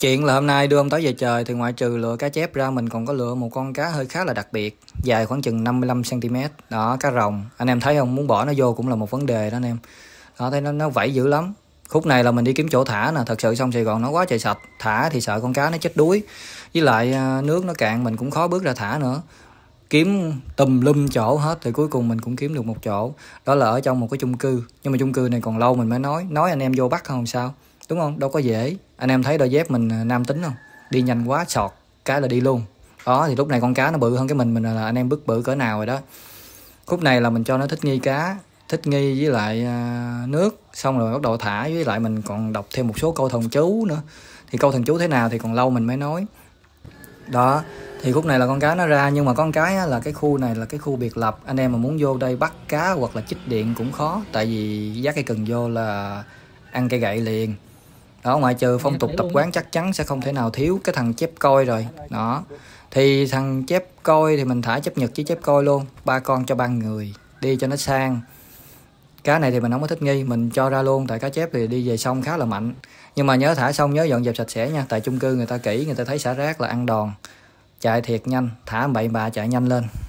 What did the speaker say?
Chuyện là hôm nay đưa ông tới về trời thì ngoại trừ lựa cá chép ra mình còn có lựa một con cá hơi khá là đặc biệt Dài khoảng chừng 55cm Đó cá rồng Anh em thấy không muốn bỏ nó vô cũng là một vấn đề đó anh em Đó thấy nó, nó vẫy dữ lắm Khúc này là mình đi kiếm chỗ thả nè Thật sự sông Sài Gòn nó quá trời sạch Thả thì sợ con cá nó chết đuối Với lại à, nước nó cạn mình cũng khó bước ra thả nữa kiếm tùm lum chỗ hết thì cuối cùng mình cũng kiếm được một chỗ đó là ở trong một cái chung cư nhưng mà chung cư này còn lâu mình mới nói nói anh em vô bắt không sao đúng không đâu có dễ anh em thấy đôi dép mình à, nam tính không đi nhanh quá sọt cái là đi luôn đó thì lúc này con cá nó bự hơn cái mình mình là anh em bức bự cỡ nào rồi đó khúc này là mình cho nó thích nghi cá thích nghi với lại à, nước xong rồi bắt đầu thả với lại mình còn đọc thêm một số câu thần chú nữa thì câu thần chú thế nào thì còn lâu mình mới nói đó thì khúc này là con cá nó ra nhưng mà con cái là cái khu này là cái khu biệt lập anh em mà muốn vô đây bắt cá hoặc là chích điện cũng khó tại vì giá cây cần vô là ăn cây gậy liền đó ngoại trừ phong tục tập quán chắc chắn sẽ không thể nào thiếu cái thằng chép coi rồi đó thì thằng chép coi thì mình thả chép nhật với chép coi luôn ba con cho ba người đi cho nó sang cá này thì mình không có thích nghi mình cho ra luôn tại cá chép thì đi về sông khá là mạnh nhưng mà nhớ thả xong nhớ dọn dẹp sạch sẽ nha tại chung cư người ta kỹ người ta thấy xả rác là ăn đòn chạy thiệt nhanh thả bậy bạ chạy nhanh lên